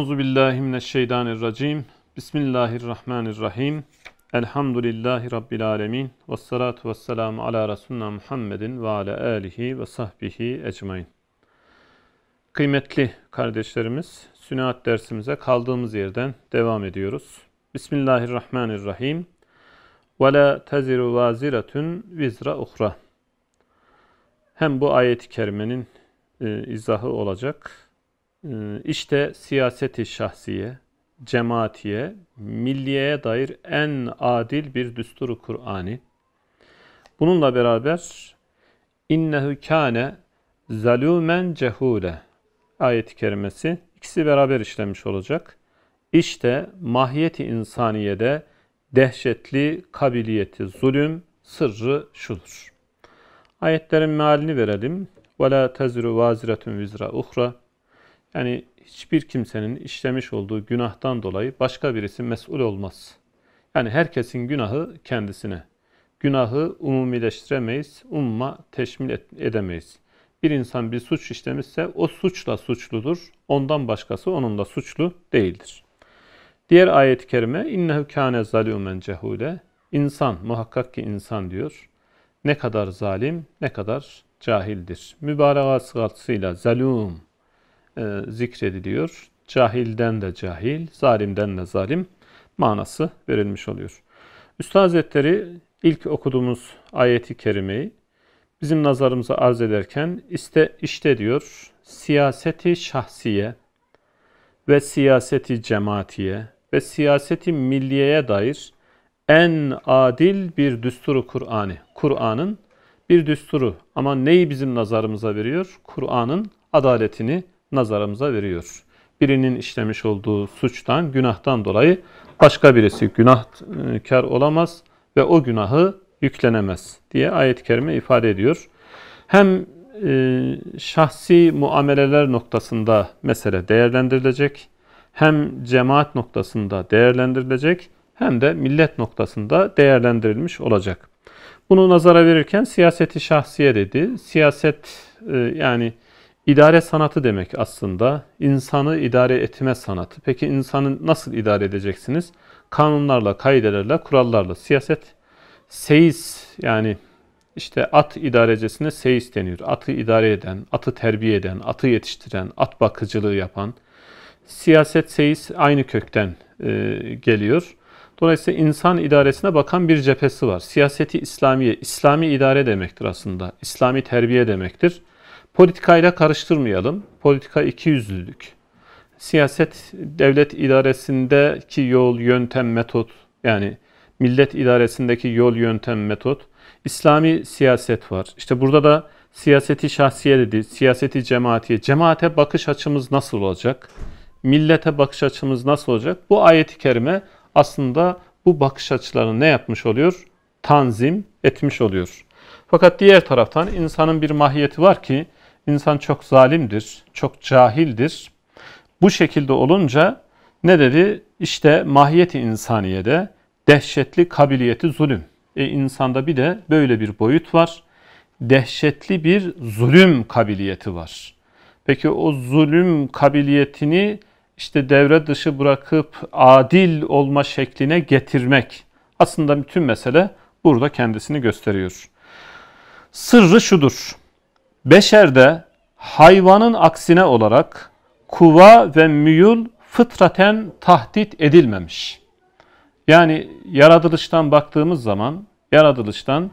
Euzu billahi mineşşeytanirracim. Bismillahirrahmanirrahim. Elhamdülillahi rabbil alamin. Ves salatu ala resulina Muhammedin ve ala alihi ve sahbihi ecmaîn. Kıymetli kardeşlerimiz, Sünnet dersimize kaldığımız yerden devam ediyoruz. Bismillahirrahmanirrahim. Ve la taziru vaziratun vizra uhra. Hem bu ayet-i kerimenin e, izahı olacak ee, işte siyaseti şahsiye, cemaatiye, milliyeye dair en adil bir düsturu Kur'an'ı. Bununla beraber innehu kâne zalûmen cehûle ayet-i kerimesi ikisi beraber işlemiş olacak. İşte mahiyeti insaniyede dehşetli kabiliyeti zulüm sırrı şudur. Ayetlerin mealini verelim. وَلَا تَزِرُ وَازِرَةٌ vizra uhra yani hiçbir kimsenin işlemiş olduğu günahtan dolayı başka birisi mesul olmaz. Yani herkesin günahı kendisine. Günahı umumileştiremeyiz, umma teşmil edemeyiz. Bir insan bir suç işlemişse o suçla suçludur. Ondan başkası onunla suçlu değildir. Diğer ayet-i kerime innehu kâne zalûmen cehûle İnsan, muhakkak ki insan diyor. Ne kadar zalim, ne kadar cahildir. Mübarek sıgatısıyla zalûm e, zikrediliyor. Cahilden de cahil, zalimden de zalim manası verilmiş oluyor. Üstad Hazretleri ilk okuduğumuz ayeti kerimeyi bizim nazarımıza arz ederken işte, işte diyor siyaseti şahsiye ve siyaseti cemaatiye ve siyaseti milliyeye dair en adil bir düsturu Kur'an'ı. Kur'an'ın bir düsturu ama neyi bizim nazarımıza veriyor? Kur'an'ın adaletini nazarımıza veriyor. Birinin işlemiş olduğu suçtan, günahtan dolayı başka birisi günahkar olamaz ve o günahı yüklenemez diye ayet-i kerime ifade ediyor. Hem e, şahsi muameleler noktasında mesele değerlendirilecek, hem cemaat noktasında değerlendirilecek, hem de millet noktasında değerlendirilmiş olacak. Bunu nazara verirken siyaseti şahsiye dedi. Siyaset e, yani İdare sanatı demek aslında. İnsanı idare etme sanatı. Peki insanı nasıl idare edeceksiniz? Kanunlarla, kaidelerle, kurallarla. Siyaset seyis yani işte at idarecisine seyis deniyor. Atı idare eden, atı terbiye eden, atı yetiştiren, at bakıcılığı yapan. Siyaset seyis aynı kökten e, geliyor. Dolayısıyla insan idaresine bakan bir cephesi var. Siyaseti İslamiye, İslami idare demektir aslında. İslami terbiye demektir. Politikayla karıştırmayalım. Politika iki yüzlülük. Siyaset devlet idaresindeki yol, yöntem, metot yani millet idaresindeki yol, yöntem, metot. İslami siyaset var. İşte burada da siyaseti şahsiye dedi, siyaseti cemaatiye. Cemaate bakış açımız nasıl olacak? Millete bakış açımız nasıl olacak? Bu ayeti kerime aslında bu bakış açılarını ne yapmış oluyor? Tanzim etmiş oluyor. Fakat diğer taraftan insanın bir mahiyeti var ki İnsan çok zalimdir, çok cahildir. Bu şekilde olunca ne dedi? İşte mahiyeti insaniyede dehşetli kabiliyeti zulüm. E insanda bir de böyle bir boyut var. Dehşetli bir zulüm kabiliyeti var. Peki o zulüm kabiliyetini işte devre dışı bırakıp adil olma şekline getirmek. Aslında bütün mesele burada kendisini gösteriyor. Sırrı şudur. Beşerde hayvanın aksine olarak kuva ve müyül fıtraten tahdit edilmemiş. Yani yaratılıştan baktığımız zaman yaratılıştan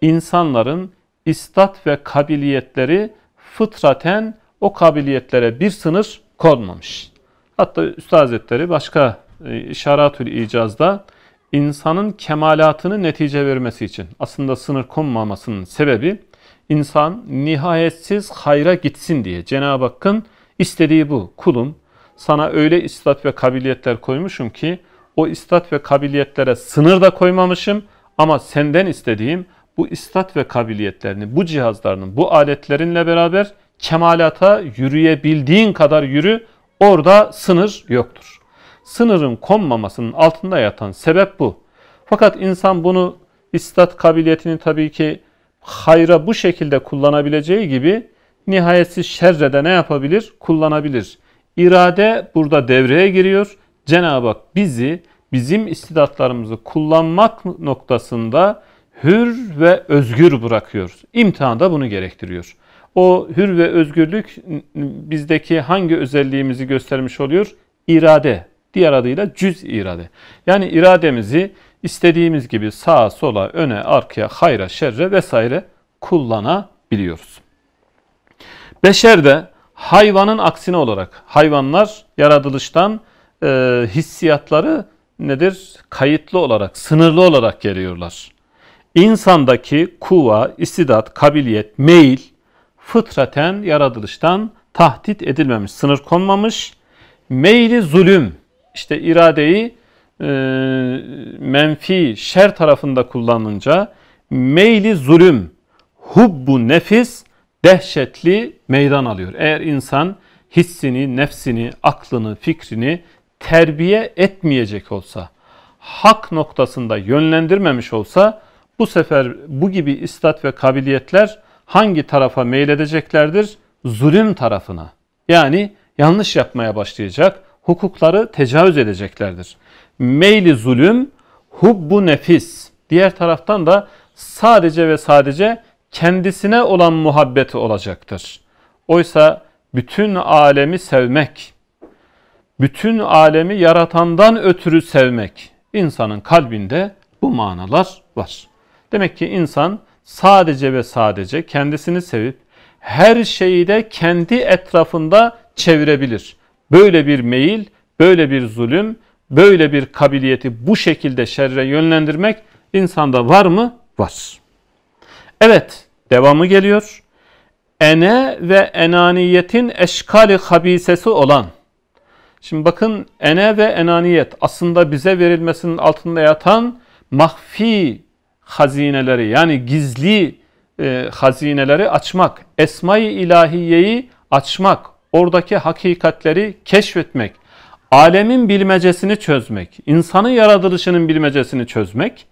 insanların istat ve kabiliyetleri fıtraten o kabiliyetlere bir sınır konmamış. Hatta Üstad Hazretleri başka e, İşaratül icazda insanın kemalatını netice vermesi için aslında sınır konmamasının sebebi insan nihayetsiz hayra gitsin diye. Cenab-ı Hakk'ın istediği bu. Kulum sana öyle istat ve kabiliyetler koymuşum ki o istat ve kabiliyetlere sınır da koymamışım ama senden istediğim bu istat ve kabiliyetlerini, bu cihazlarının, bu aletlerinle beraber kemalata yürüyebildiğin kadar yürü, orada sınır yoktur. Sınırın konmamasının altında yatan sebep bu. Fakat insan bunu istat kabiliyetini tabii ki hayra bu şekilde kullanabileceği gibi nihayetsiz şerre de ne yapabilir? Kullanabilir. İrade burada devreye giriyor. Cenab-ı Hak bizi bizim istidatlarımızı kullanmak noktasında hür ve özgür bırakıyor. İmtihan da bunu gerektiriyor. O hür ve özgürlük bizdeki hangi özelliğimizi göstermiş oluyor? İrade. Diğer adıyla cüz irade. Yani irademizi istediğimiz gibi sağa sola, öne arkaya, hayra, şerre vesaire kullanabiliyoruz. Beşer de hayvanın aksine olarak hayvanlar yaratılıştan e, hissiyatları nedir? Kayıtlı olarak, sınırlı olarak geliyorlar. İnsandaki kuva, istidat, kabiliyet, meyil fıtraten yaratılıştan tahdit edilmemiş, sınır konmamış. Meyli zulüm, işte iradeyi e, menfi şer tarafında kullanınca meyli zulüm, hubbu nefis dehşetli meydan alıyor. Eğer insan hissini, nefsini, aklını, fikrini terbiye etmeyecek olsa, hak noktasında yönlendirmemiş olsa bu sefer bu gibi istat ve kabiliyetler hangi tarafa meyledeceklerdir? Zulüm tarafına. Yani yanlış yapmaya başlayacak, hukukları tecavüz edeceklerdir meyli zulüm, hubbu nefis. Diğer taraftan da sadece ve sadece kendisine olan muhabbeti olacaktır. Oysa bütün alemi sevmek, bütün alemi yaratandan ötürü sevmek insanın kalbinde bu manalar var. Demek ki insan sadece ve sadece kendisini sevip her şeyi de kendi etrafında çevirebilir. Böyle bir meyil, böyle bir zulüm böyle bir kabiliyeti bu şekilde şerre yönlendirmek insanda var mı? Var. Evet, devamı geliyor. Ene ve enaniyetin eşkali habisesi olan. Şimdi bakın ene ve enaniyet aslında bize verilmesinin altında yatan mahfi hazineleri yani gizli e, hazineleri açmak, esma-i ilahiyeyi açmak, oradaki hakikatleri keşfetmek alemin bilmecesini çözmek, insanın yaratılışının bilmecesini çözmek,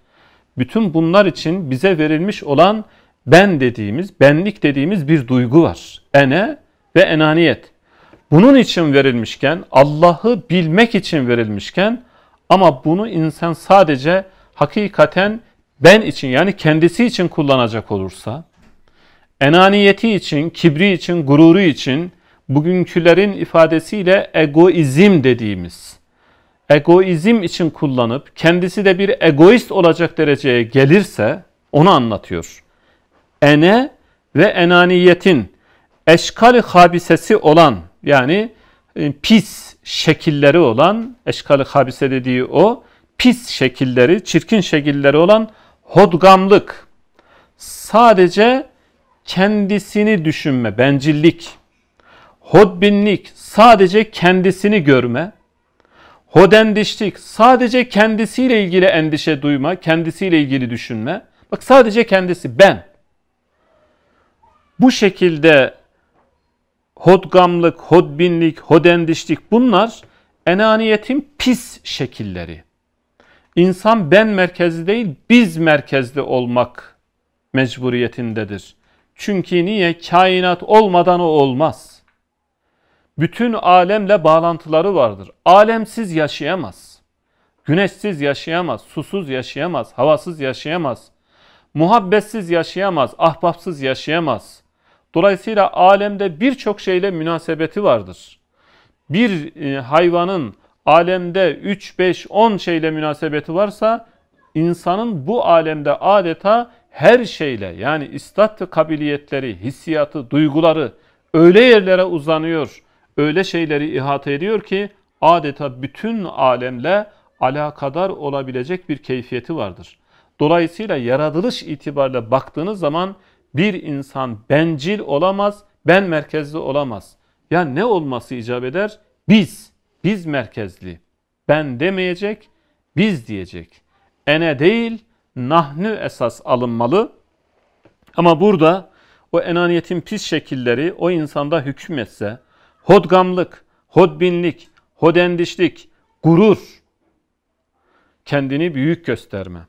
bütün bunlar için bize verilmiş olan ben dediğimiz, benlik dediğimiz bir duygu var. Ene ve enaniyet. Bunun için verilmişken, Allah'ı bilmek için verilmişken ama bunu insan sadece hakikaten ben için yani kendisi için kullanacak olursa, enaniyeti için, kibri için, gururu için, bugünkülerin ifadesiyle egoizm dediğimiz, egoizm için kullanıp kendisi de bir egoist olacak dereceye gelirse onu anlatıyor. Ene ve enaniyetin eşkali habisesi olan yani e, pis şekilleri olan eşkali habise dediği o pis şekilleri, çirkin şekilleri olan hodgamlık sadece kendisini düşünme, bencillik Hodbinlik sadece kendisini görme, hodendişlik sadece kendisiyle ilgili endişe duyma, kendisiyle ilgili düşünme. Bak sadece kendisi ben. Bu şekilde hodgamlık, hodbinlik, hodendişlik bunlar enaniyetin pis şekilleri. İnsan ben merkezli değil biz merkezli olmak mecburiyetindedir. Çünkü niye? Kainat olmadan o olmaz bütün alemle bağlantıları vardır. Alemsiz yaşayamaz. Güneşsiz yaşayamaz, susuz yaşayamaz, havasız yaşayamaz. Muhabbetsiz yaşayamaz, ahbapsız yaşayamaz. Dolayısıyla alemde birçok şeyle münasebeti vardır. Bir e, hayvanın alemde 3, 5, 10 şeyle münasebeti varsa insanın bu alemde adeta her şeyle yani istat kabiliyetleri, hissiyatı, duyguları öyle yerlere uzanıyor, öyle şeyleri ihata ediyor ki adeta bütün alemle alakadar olabilecek bir keyfiyeti vardır. Dolayısıyla yaratılış itibariyle baktığınız zaman bir insan bencil olamaz, ben merkezli olamaz. Ya ne olması icap eder? Biz, biz merkezli. Ben demeyecek, biz diyecek. Ene değil, nahnü esas alınmalı. Ama burada o enaniyetin pis şekilleri o insanda hükmetse, hodgamlık, hodbinlik, hodendişlik, gurur, kendini büyük gösterme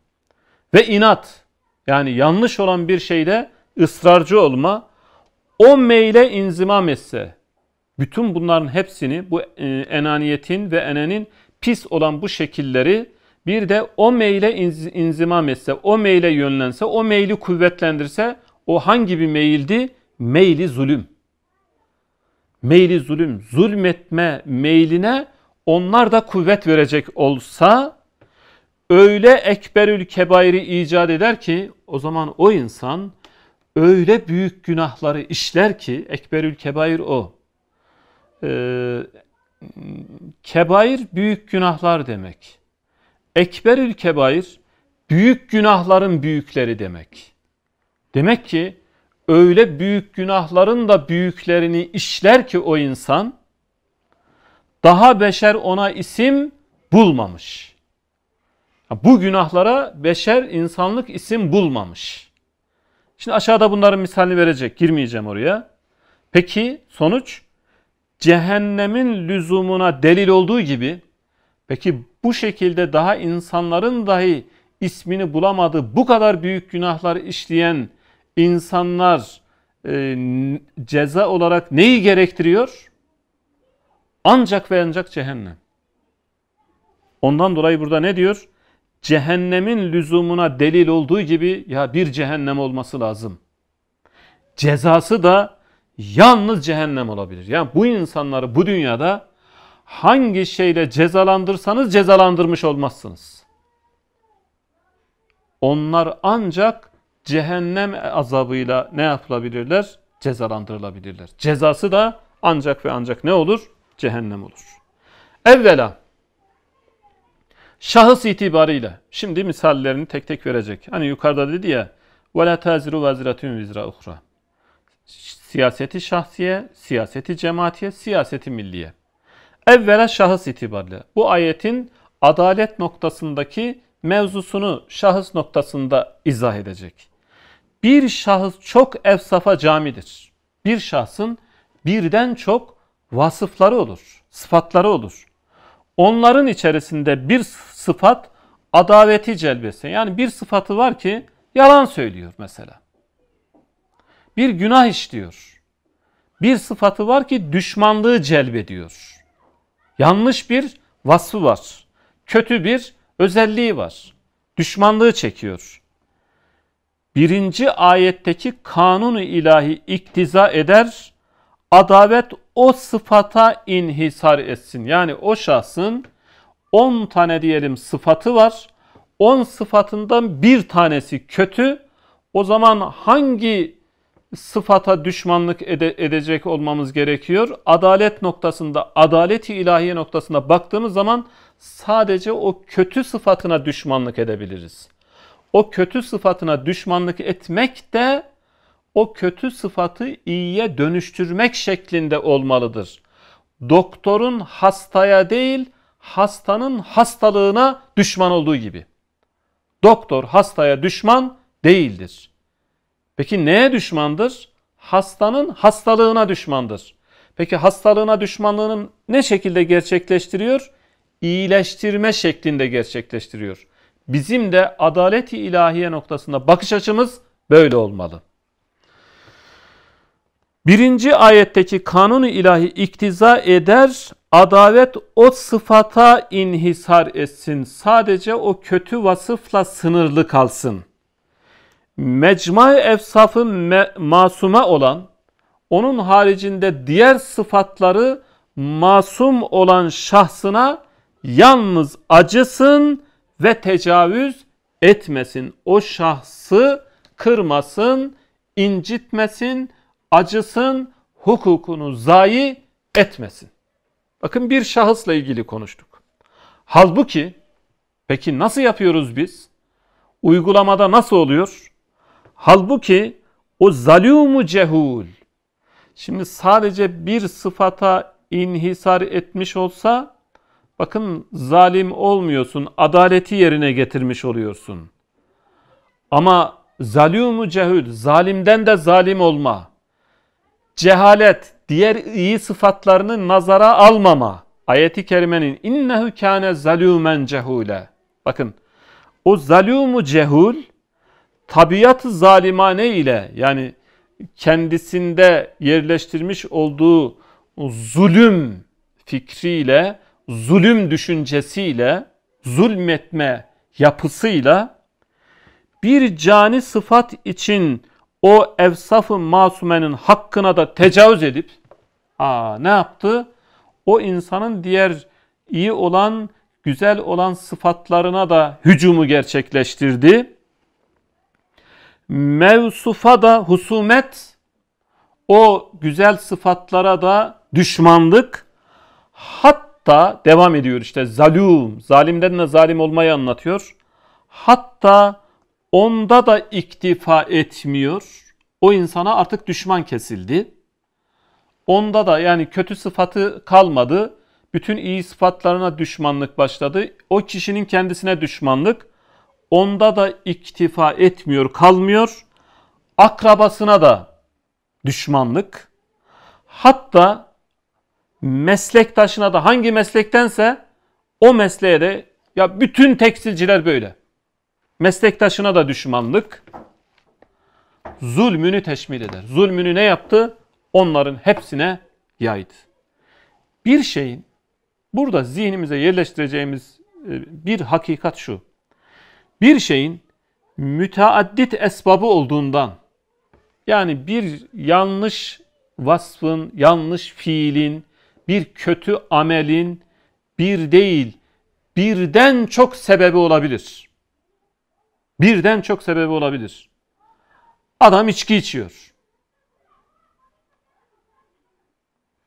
ve inat yani yanlış olan bir şeyde ısrarcı olma o meyle inzimam etse bütün bunların hepsini bu e, enaniyetin ve enenin pis olan bu şekilleri bir de o meyle inzimam etse, o meyle yönlense, o meyli kuvvetlendirse o hangi bir meyildi? Meyli zulüm meyli zulüm, zulmetme meyline onlar da kuvvet verecek olsa öyle ekberül kebairi icat eder ki o zaman o insan öyle büyük günahları işler ki ekberül kebair o. Ee, kebair büyük günahlar demek. Ekberül kebair büyük günahların büyükleri demek. Demek ki öyle büyük günahların da büyüklerini işler ki o insan daha beşer ona isim bulmamış. Bu günahlara beşer insanlık isim bulmamış. Şimdi aşağıda bunların misalini verecek. Girmeyeceğim oraya. Peki sonuç cehennemin lüzumuna delil olduğu gibi peki bu şekilde daha insanların dahi ismini bulamadığı bu kadar büyük günahlar işleyen insanlar e, ceza olarak neyi gerektiriyor? Ancak ve ancak cehennem. Ondan dolayı burada ne diyor? Cehennemin lüzumuna delil olduğu gibi ya bir cehennem olması lazım. Cezası da yalnız cehennem olabilir. Yani bu insanları bu dünyada hangi şeyle cezalandırsanız cezalandırmış olmazsınız. Onlar ancak cehennem azabıyla ne yapılabilirler? Cezalandırılabilirler. Cezası da ancak ve ancak ne olur? Cehennem olur. Evvela şahıs itibarıyla. şimdi misallerini tek tek verecek. Hani yukarıda dedi ya وَلَا تَازِرُ وَازِرَةٌ vizra اُخْرَى Siyaseti şahsiye, siyaseti cemaatiye, siyaseti milliye. Evvela şahıs itibariyle. Bu ayetin adalet noktasındaki mevzusunu şahıs noktasında izah edecek bir şahıs çok efsafa camidir. Bir şahsın birden çok vasıfları olur, sıfatları olur. Onların içerisinde bir sıfat adaveti celbesi. Yani bir sıfatı var ki yalan söylüyor mesela. Bir günah işliyor. Bir sıfatı var ki düşmanlığı celbediyor. Yanlış bir vasfı var. Kötü bir özelliği var. Düşmanlığı çekiyor birinci ayetteki kanunu ilahi iktiza eder. Adavet o sıfata inhisar etsin. Yani o şahsın 10 tane diyelim sıfatı var. 10 sıfatından bir tanesi kötü. O zaman hangi sıfata düşmanlık ede edecek olmamız gerekiyor? Adalet noktasında, adaleti ilahiye noktasında baktığımız zaman sadece o kötü sıfatına düşmanlık edebiliriz. O kötü sıfatına düşmanlık etmek de o kötü sıfatı iyiye dönüştürmek şeklinde olmalıdır. Doktorun hastaya değil, hastanın hastalığına düşman olduğu gibi. Doktor hastaya düşman değildir. Peki neye düşmandır? Hastanın hastalığına düşmandır. Peki hastalığına düşmanlığının ne şekilde gerçekleştiriyor? İyileştirme şeklinde gerçekleştiriyor bizim de adaleti ilahiye noktasında bakış açımız böyle olmalı. Birinci ayetteki kanunu ilahi iktiza eder, adalet o sıfata inhisar etsin. Sadece o kötü vasıfla sınırlı kalsın. Mecma-i efsafı me masuma olan, onun haricinde diğer sıfatları masum olan şahsına yalnız acısın ve tecavüz etmesin. O şahsı kırmasın, incitmesin, acısın, hukukunu zayi etmesin. Bakın bir şahısla ilgili konuştuk. Halbuki peki nasıl yapıyoruz biz? Uygulamada nasıl oluyor? Halbuki o zalumu cehul. Şimdi sadece bir sıfata inhisar etmiş olsa Bakın zalim olmuyorsun, adaleti yerine getirmiş oluyorsun. Ama zalimu cehül, zalimden de zalim olma. Cehalet, diğer iyi sıfatlarını nazara almama. Ayeti kerimenin innehu kâne zalûmen cehûle. Bakın o zalûmu cehul tabiat zalimane ile yani kendisinde yerleştirmiş olduğu zulüm fikriyle zulüm düşüncesiyle, zulmetme yapısıyla bir cani sıfat için o evsafı masumenin hakkına da tecavüz edip aa ne yaptı? O insanın diğer iyi olan, güzel olan sıfatlarına da hücumu gerçekleştirdi. Mevsufa da husumet, o güzel sıfatlara da düşmanlık, hat hatta devam ediyor işte zalum. Zalimden de zalim olmayı anlatıyor. Hatta onda da iktifa etmiyor. O insana artık düşman kesildi. Onda da yani kötü sıfatı kalmadı. Bütün iyi sıfatlarına düşmanlık başladı. O kişinin kendisine düşmanlık. Onda da iktifa etmiyor, kalmıyor. Akrabasına da düşmanlık. Hatta meslektaşına da hangi meslektense o mesleğe de ya bütün tekstilciler böyle. Meslektaşına da düşmanlık zulmünü teşmil eder. Zulmünü ne yaptı? Onların hepsine yaydı. Bir şeyin burada zihnimize yerleştireceğimiz e, bir hakikat şu. Bir şeyin müteaddit esbabı olduğundan yani bir yanlış vasfın, yanlış fiilin, bir kötü amelin bir değil birden çok sebebi olabilir. Birden çok sebebi olabilir. Adam içki içiyor.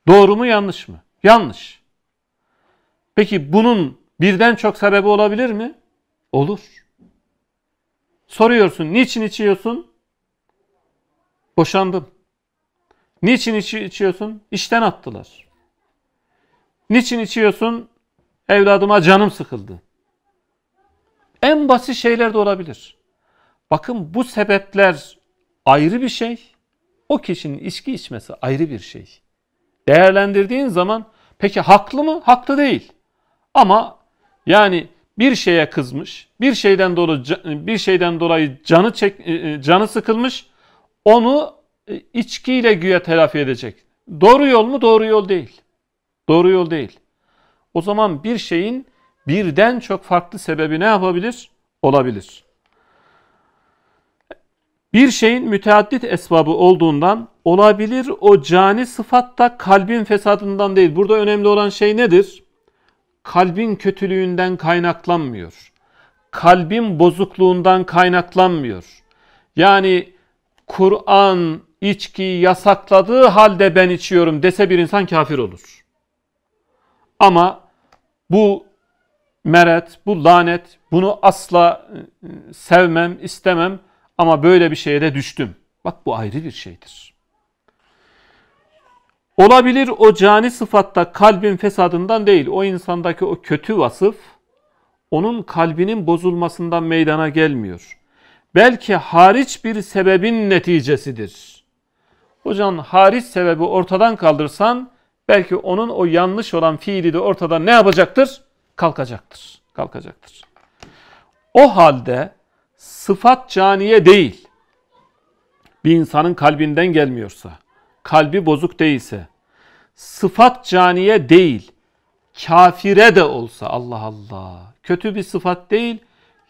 Doğru mu yanlış mı? Yanlış. Peki bunun birden çok sebebi olabilir mi? Olur. Soruyorsun niçin içiyorsun? Boşandım. Niçin içi içiyorsun? İşten attılar. Niçin içiyorsun? Evladıma canım sıkıldı. En basit şeyler de olabilir. Bakın bu sebepler ayrı bir şey. O kişinin içki içmesi ayrı bir şey. Değerlendirdiğin zaman peki haklı mı? Haklı değil. Ama yani bir şeye kızmış, bir şeyden dolayı bir şeyden dolayı canı çek, e, e, canı sıkılmış. Onu e, içkiyle güya telafi edecek. Doğru yol mu? Doğru yol değil. Doğru yol değil. O zaman bir şeyin birden çok farklı sebebi ne yapabilir? Olabilir. Bir şeyin müteaddit esbabı olduğundan olabilir o cani sıfatta kalbin fesadından değil. Burada önemli olan şey nedir? Kalbin kötülüğünden kaynaklanmıyor. Kalbin bozukluğundan kaynaklanmıyor. Yani Kur'an içki yasakladığı halde ben içiyorum dese bir insan kafir olur. Ama bu meret, bu lanet, bunu asla e, e, sevmem, istemem ama böyle bir şeye de düştüm. Bak bu ayrı bir şeydir. Olabilir o cani sıfatta kalbin fesadından değil, o insandaki o kötü vasıf onun kalbinin bozulmasından meydana gelmiyor. Belki hariç bir sebebin neticesidir. Hocam hariç sebebi ortadan kaldırsan Belki onun o yanlış olan fiili de ortadan ne yapacaktır? Kalkacaktır. Kalkacaktır. O halde sıfat caniye değil, bir insanın kalbinden gelmiyorsa, kalbi bozuk değilse, sıfat caniye değil, kafire de olsa Allah Allah. Kötü bir sıfat değil.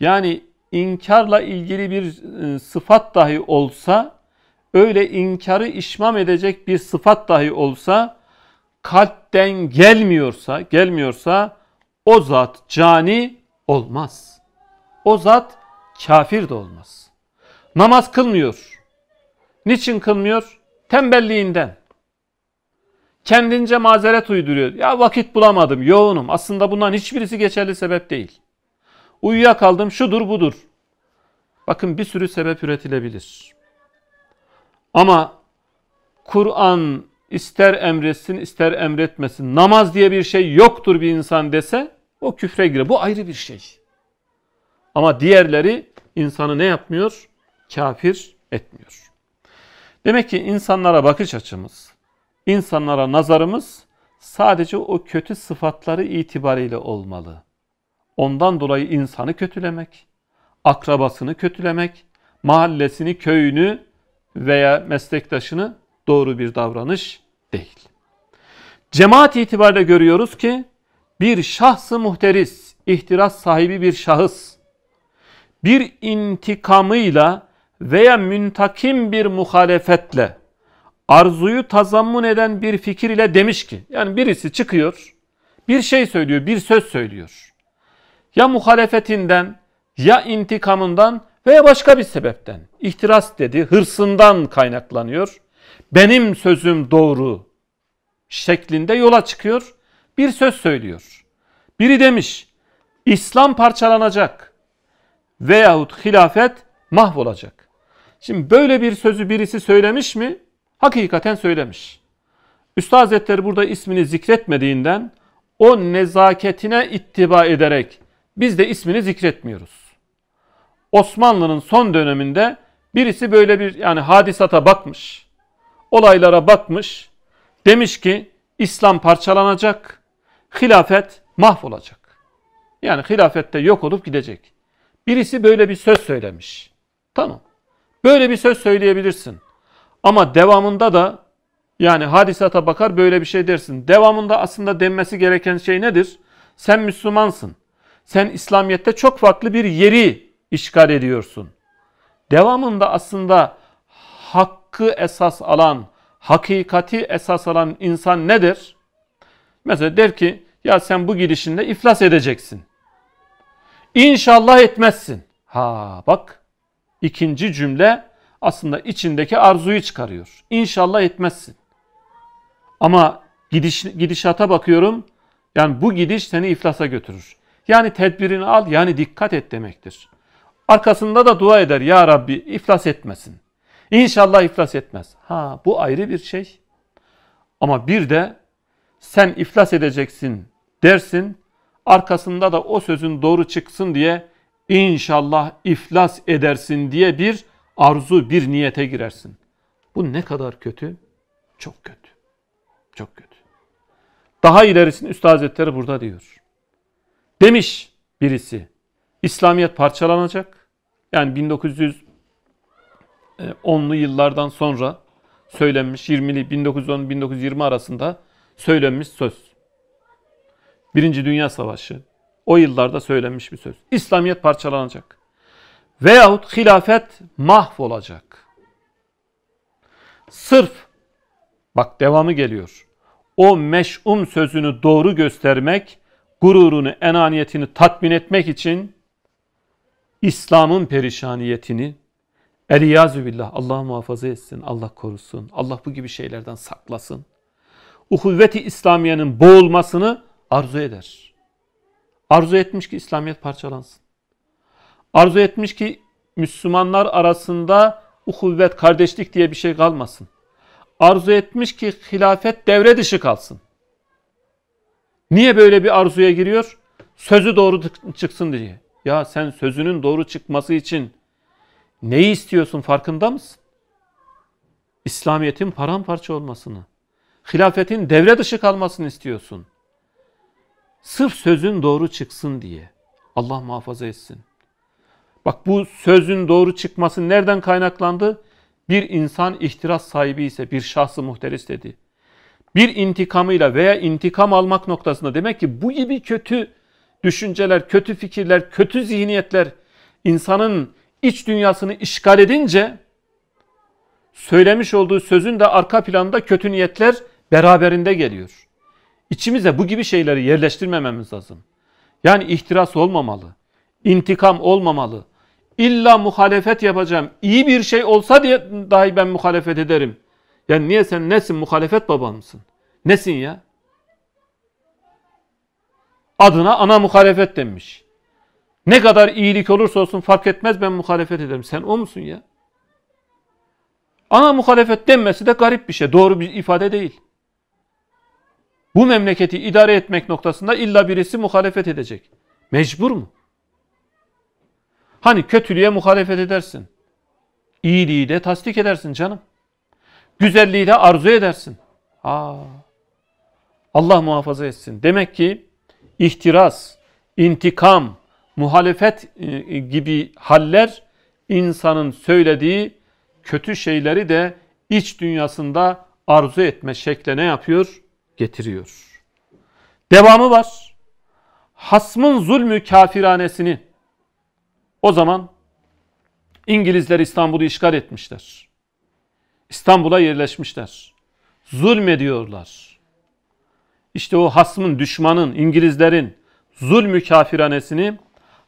Yani inkarla ilgili bir e, sıfat dahi olsa, öyle inkarı işmam edecek bir sıfat dahi olsa kalpten gelmiyorsa, gelmiyorsa o zat cani olmaz. O zat kafir de olmaz. Namaz kılmıyor. Niçin kılmıyor? Tembelliğinden. Kendince mazeret uyduruyor. Ya vakit bulamadım, yoğunum. Aslında bundan hiçbirisi geçerli sebep değil. Uyuyakaldım, şudur budur. Bakın bir sürü sebep üretilebilir. Ama Kur'an ister emretsin ister emretmesin namaz diye bir şey yoktur bir insan dese o küfre girer. Bu ayrı bir şey. Ama diğerleri insanı ne yapmıyor? Kafir etmiyor. Demek ki insanlara bakış açımız, insanlara nazarımız sadece o kötü sıfatları itibariyle olmalı. Ondan dolayı insanı kötülemek, akrabasını kötülemek, mahallesini, köyünü veya meslektaşını doğru bir davranış değil. Cemaat itibariyle görüyoruz ki bir şahsı muhteris, ihtiras sahibi bir şahıs bir intikamıyla veya müntakim bir muhalefetle arzuyu tazammun eden bir fikir ile demiş ki yani birisi çıkıyor bir şey söylüyor bir söz söylüyor ya muhalefetinden ya intikamından veya başka bir sebepten ihtiras dedi hırsından kaynaklanıyor benim sözüm doğru şeklinde yola çıkıyor. Bir söz söylüyor. Biri demiş İslam parçalanacak veyahut hilafet mahvolacak. Şimdi böyle bir sözü birisi söylemiş mi? Hakikaten söylemiş. Üstad Hazretleri burada ismini zikretmediğinden o nezaketine ittiba ederek biz de ismini zikretmiyoruz. Osmanlı'nın son döneminde birisi böyle bir yani hadisata bakmış olaylara bakmış. Demiş ki İslam parçalanacak, hilafet mahvolacak. Yani hilafette yok olup gidecek. Birisi böyle bir söz söylemiş. Tamam. Böyle bir söz söyleyebilirsin. Ama devamında da yani hadisata bakar böyle bir şey dersin. Devamında aslında denmesi gereken şey nedir? Sen Müslümansın. Sen İslamiyet'te çok farklı bir yeri işgal ediyorsun. Devamında aslında hak hakkı esas alan, hakikati esas alan insan nedir? Mesela der ki ya sen bu girişinde iflas edeceksin. İnşallah etmezsin. Ha bak ikinci cümle aslında içindeki arzuyu çıkarıyor. İnşallah etmezsin. Ama gidiş, gidişata bakıyorum. Yani bu gidiş seni iflasa götürür. Yani tedbirini al yani dikkat et demektir. Arkasında da dua eder. Ya Rabbi iflas etmesin. İnşallah iflas etmez. Ha bu ayrı bir şey. Ama bir de sen iflas edeceksin dersin. Arkasında da o sözün doğru çıksın diye inşallah iflas edersin diye bir arzu, bir niyete girersin. Bu ne kadar kötü? Çok kötü. Çok kötü. Daha ilerisini Üstad Hazretleri burada diyor. Demiş birisi, İslamiyet parçalanacak. Yani 1900 e, onlu yıllardan sonra söylenmiş 20'li 1910-1920 arasında söylenmiş söz. Birinci Dünya Savaşı o yıllarda söylenmiş bir söz. İslamiyet parçalanacak. Veyahut hilafet mahvolacak. Sırf bak devamı geliyor. O meş'um sözünü doğru göstermek, gururunu, enaniyetini tatmin etmek için İslam'ın perişaniyetini Eliyazu billah Allah muhafaza etsin, Allah korusun, Allah bu gibi şeylerden saklasın. Uhuvveti İslamiye'nin boğulmasını arzu eder. Arzu etmiş ki İslamiyet parçalansın. Arzu etmiş ki Müslümanlar arasında uhuvvet, kardeşlik diye bir şey kalmasın. Arzu etmiş ki hilafet devre dışı kalsın. Niye böyle bir arzuya giriyor? Sözü doğru çıksın diye. Ya sen sözünün doğru çıkması için Neyi istiyorsun farkında mısın? İslamiyet'in paramparça olmasını, hilafetin devre dışı kalmasını istiyorsun. Sırf sözün doğru çıksın diye. Allah muhafaza etsin. Bak bu sözün doğru çıkması nereden kaynaklandı? Bir insan ihtiras sahibi ise bir şahsı muhteris dedi. Bir intikamıyla veya intikam almak noktasında demek ki bu gibi kötü düşünceler, kötü fikirler, kötü zihniyetler insanın iç dünyasını işgal edince söylemiş olduğu sözün de arka planda kötü niyetler beraberinde geliyor. İçimize bu gibi şeyleri yerleştirmememiz lazım. Yani ihtiras olmamalı, intikam olmamalı. İlla muhalefet yapacağım. iyi bir şey olsa diye dahi ben muhalefet ederim. Yani niye sen nesin muhalefet baban mısın? Nesin ya? Adına ana muhalefet denmiş. Ne kadar iyilik olursa olsun fark etmez ben muhalefet ederim. Sen o musun ya? Ana muhalefet denmesi de garip bir şey. Doğru bir ifade değil. Bu memleketi idare etmek noktasında illa birisi muhalefet edecek. Mecbur mu? Hani kötülüğe muhalefet edersin. İyiliği de tasdik edersin canım. Güzelliği de arzu edersin. Aa, Allah muhafaza etsin. Demek ki ihtiras, intikam, muhalefet e, e, gibi haller insanın söylediği kötü şeyleri de iç dünyasında arzu etme şekline yapıyor? Getiriyor. Devamı var. Hasmın zulmü kafiranesini o zaman İngilizler İstanbul'u işgal etmişler. İstanbul'a yerleşmişler. Zulmediyorlar. İşte o hasmın, düşmanın, İngilizlerin zulmü kafiranesini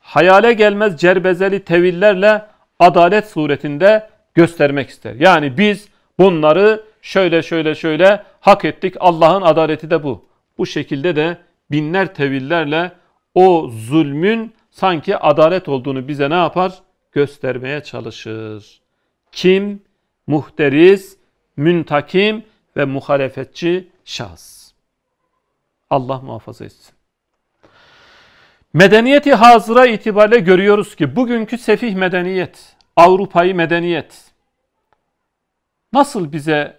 hayale gelmez cerbezeli tevillerle adalet suretinde göstermek ister. Yani biz bunları şöyle şöyle şöyle hak ettik. Allah'ın adaleti de bu. Bu şekilde de binler tevillerle o zulmün sanki adalet olduğunu bize ne yapar? Göstermeye çalışır. Kim? Muhteriz, müntakim ve muhalefetçi şahıs. Allah muhafaza etsin. Medeniyeti hazıra itibariyle görüyoruz ki bugünkü sefih medeniyet, Avrupa'yı medeniyet nasıl bize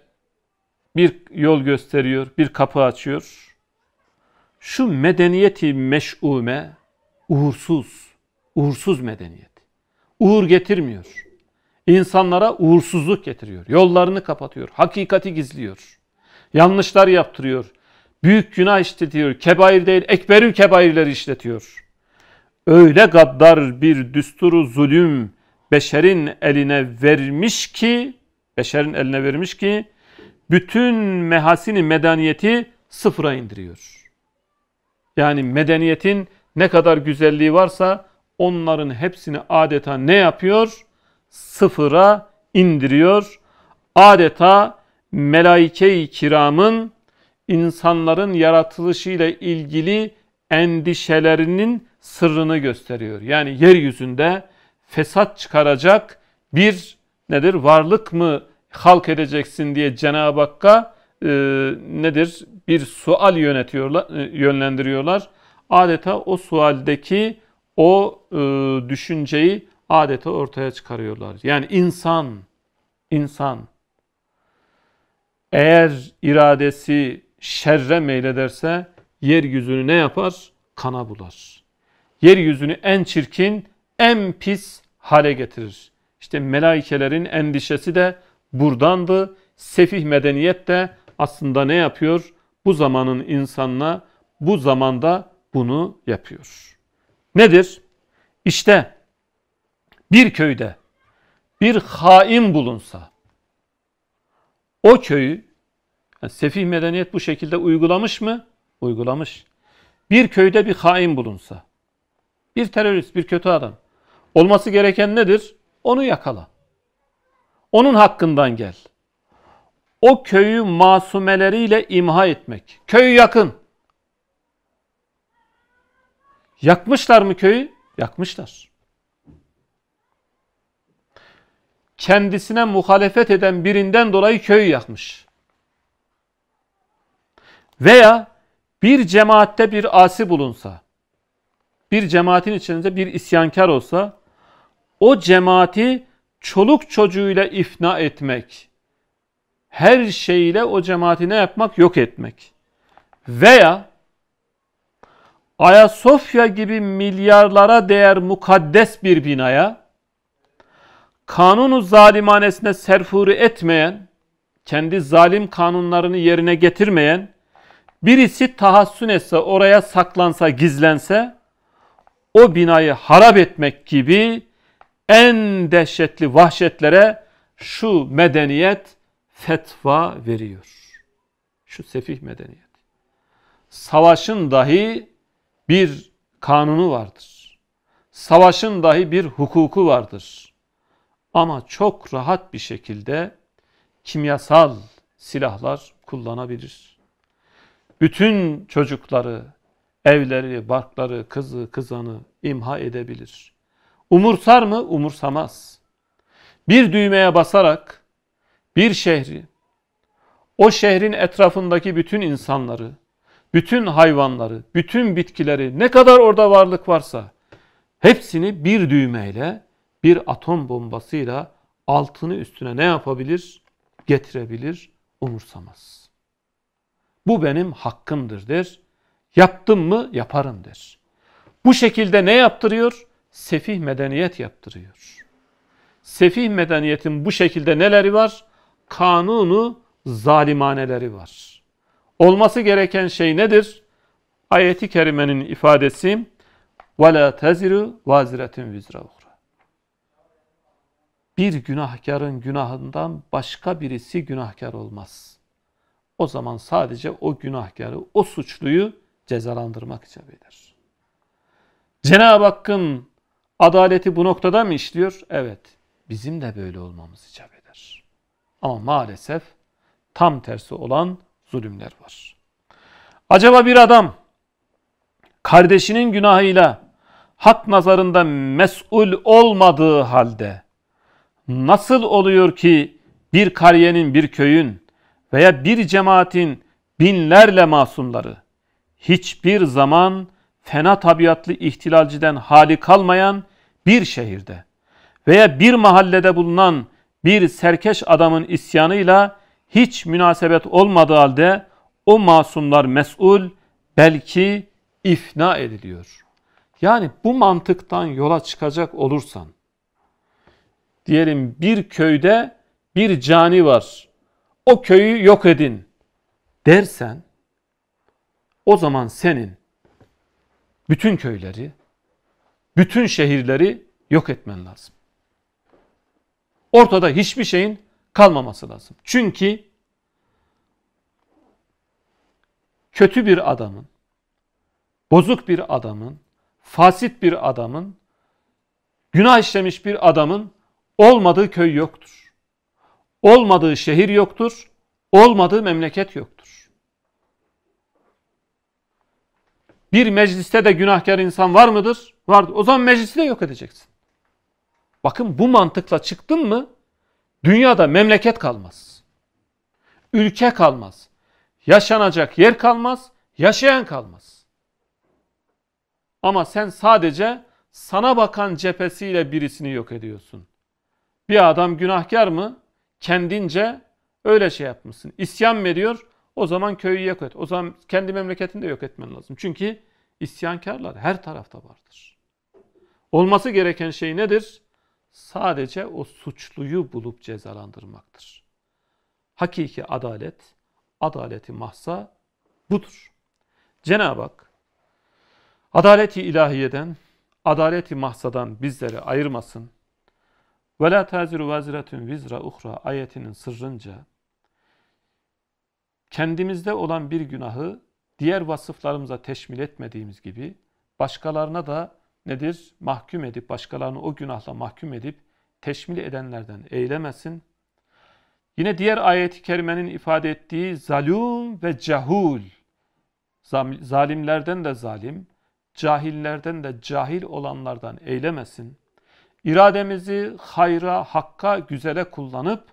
bir yol gösteriyor, bir kapı açıyor? Şu medeniyeti meş'ume, uğursuz, uğursuz medeniyet. Uğur getirmiyor. İnsanlara uğursuzluk getiriyor. Yollarını kapatıyor, hakikati gizliyor. Yanlışlar yaptırıyor. Büyük günah işletiyor. Kebair değil, ekberül kebairleri işletiyor öyle gaddar bir düsturu zulüm beşerin eline vermiş ki beşerin eline vermiş ki bütün mehasini medeniyeti sıfıra indiriyor. Yani medeniyetin ne kadar güzelliği varsa onların hepsini adeta ne yapıyor? Sıfıra indiriyor. Adeta melaike-i kiramın insanların yaratılışıyla ilgili endişelerinin sırrını gösteriyor. Yani yeryüzünde fesat çıkaracak bir nedir varlık mı halk edeceksin diye Cenab-ı Hakk'a e, nedir bir sual yönetiyorlar e, yönlendiriyorlar. Adeta o sualdeki o e, düşünceyi adeta ortaya çıkarıyorlar. Yani insan insan eğer iradesi şerre meylederse yeryüzünü ne yapar? Kana bular yeryüzünü en çirkin, en pis hale getirir. İşte melaikelerin endişesi de buradandı. Sefih medeniyet de aslında ne yapıyor? Bu zamanın insanına bu zamanda bunu yapıyor. Nedir? İşte bir köyde bir hain bulunsa o köyü yani sefih medeniyet bu şekilde uygulamış mı? Uygulamış. Bir köyde bir hain bulunsa bir terörist, bir kötü adam. Olması gereken nedir? Onu yakala. Onun hakkından gel. O köyü masumeleriyle imha etmek. Köyü yakın. Yakmışlar mı köyü? Yakmışlar. Kendisine muhalefet eden birinden dolayı köyü yakmış. Veya bir cemaatte bir asi bulunsa, bir cemaatin içinde bir isyankar olsa o cemaati çoluk çocuğuyla ifna etmek, her şeyle o cemaati ne yapmak? Yok etmek. Veya Ayasofya gibi milyarlara değer mukaddes bir binaya kanunu zalimanesine serfuru etmeyen, kendi zalim kanunlarını yerine getirmeyen birisi tahassün etse, oraya saklansa, gizlense o binayı harap etmek gibi en dehşetli vahşetlere şu medeniyet fetva veriyor. Şu sefih medeniyet. Savaşın dahi bir kanunu vardır. Savaşın dahi bir hukuku vardır. Ama çok rahat bir şekilde kimyasal silahlar kullanabilir. Bütün çocukları, evleri, barkları, kızı, kızanı imha edebilir. Umursar mı? Umursamaz. Bir düğmeye basarak bir şehri, o şehrin etrafındaki bütün insanları, bütün hayvanları, bütün bitkileri, ne kadar orada varlık varsa hepsini bir düğmeyle, bir atom bombasıyla altını üstüne ne yapabilir? Getirebilir, umursamaz. Bu benim hakkımdır der Yaptım mı yaparım der. Bu şekilde ne yaptırıyor? Sefih medeniyet yaptırıyor. Sefih medeniyetin bu şekilde neleri var? Kanunu zalimaneleri var. Olması gereken şey nedir? Ayeti kerimenin ifadesi وَلَا تَزِرُ vaziretin vizra uğra. Bir günahkarın günahından başka birisi günahkar olmaz. O zaman sadece o günahkarı, o suçluyu cezalandırmak icap eder. Cenab-ı Hakk'ın adaleti bu noktada mı işliyor? Evet. Bizim de böyle olmamız icap eder. Ama maalesef tam tersi olan zulümler var. Acaba bir adam kardeşinin günahıyla hak nazarında mesul olmadığı halde nasıl oluyor ki bir kariyenin, bir köyün veya bir cemaatin binlerle masumları hiçbir zaman fena tabiatlı ihtilalciden hali kalmayan bir şehirde veya bir mahallede bulunan bir serkeş adamın isyanıyla hiç münasebet olmadığı halde o masumlar mesul belki ifna ediliyor. Yani bu mantıktan yola çıkacak olursan diyelim bir köyde bir cani var. O köyü yok edin dersen o zaman senin bütün köyleri, bütün şehirleri yok etmen lazım. Ortada hiçbir şeyin kalmaması lazım. Çünkü kötü bir adamın, bozuk bir adamın, fasit bir adamın, günah işlemiş bir adamın olmadığı köy yoktur. Olmadığı şehir yoktur, olmadığı memleket yoktur. Bir mecliste de günahkar insan var mıdır? Vardır. O zaman meclisi de yok edeceksin. Bakın bu mantıkla çıktın mı dünyada memleket kalmaz. Ülke kalmaz. Yaşanacak yer kalmaz. Yaşayan kalmaz. Ama sen sadece sana bakan cephesiyle birisini yok ediyorsun. Bir adam günahkar mı? Kendince öyle şey yapmışsın. İsyan mı ediyor? O zaman köyü yok et. O zaman kendi memleketini de yok etmen lazım. Çünkü isyankarlar her tarafta vardır. Olması gereken şey nedir? Sadece o suçluyu bulup cezalandırmaktır. Hakiki adalet, adaleti mahsa budur. Cenab-ı Hak adaleti ilahiyeden, adaleti mahsadan bizleri ayırmasın. Ve la taziru vaziratun vizra uhra ayetinin sırrınca kendimizde olan bir günahı diğer vasıflarımıza teşmil etmediğimiz gibi başkalarına da nedir? Mahkum edip, başkalarını o günahla mahkum edip teşmil edenlerden eylemesin. Yine diğer ayet-i kerimenin ifade ettiği zalum ve cahul, zalimlerden de zalim, cahillerden de cahil olanlardan eylemesin. İrademizi hayra, hakka, güzele kullanıp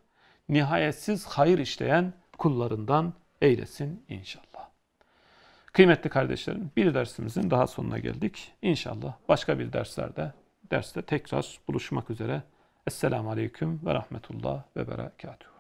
nihayetsiz hayır işleyen kullarından eylesin inşallah. Kıymetli kardeşlerim bir dersimizin daha sonuna geldik. İnşallah başka bir derslerde derste tekrar buluşmak üzere. Esselamu Aleyküm ve Rahmetullah ve Berekatuhu.